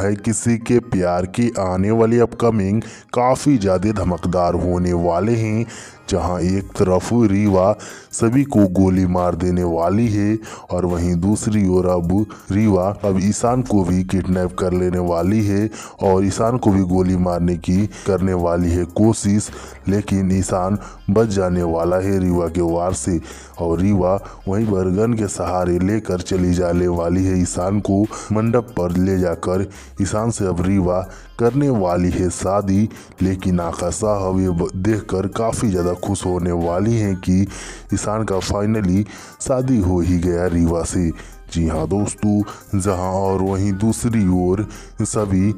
है किसी के प्यार की आने वाली अपकमिंग काफ़ी ज़्यादा धमकदार होने वाले हैं जहां एक तरफ रीवा सभी को गोली मार देने वाली है और वहीं दूसरी ओर अब रीवा अब ईशान को भी किडनैप कर लेने वाली है और ईशान को भी गोली मारने की करने वाली है कोशिश लेकिन ईशान बच जाने वाला है रीवा के वार से और रीवा वहीं बरगन के सहारे लेकर चली जाने वाली है ईशान को मंडप पर ले जाकर ईशान से अब रीवा करने वाली है शादी लेकिन आकाशाह साहब ये देखकर काफ़ी ज़्यादा खुश होने वाली हैं कि ईशान का फाइनली शादी हो ही गया रीवा से जी हाँ दोस्तों जहाँ और वहीं दूसरी ओर सभी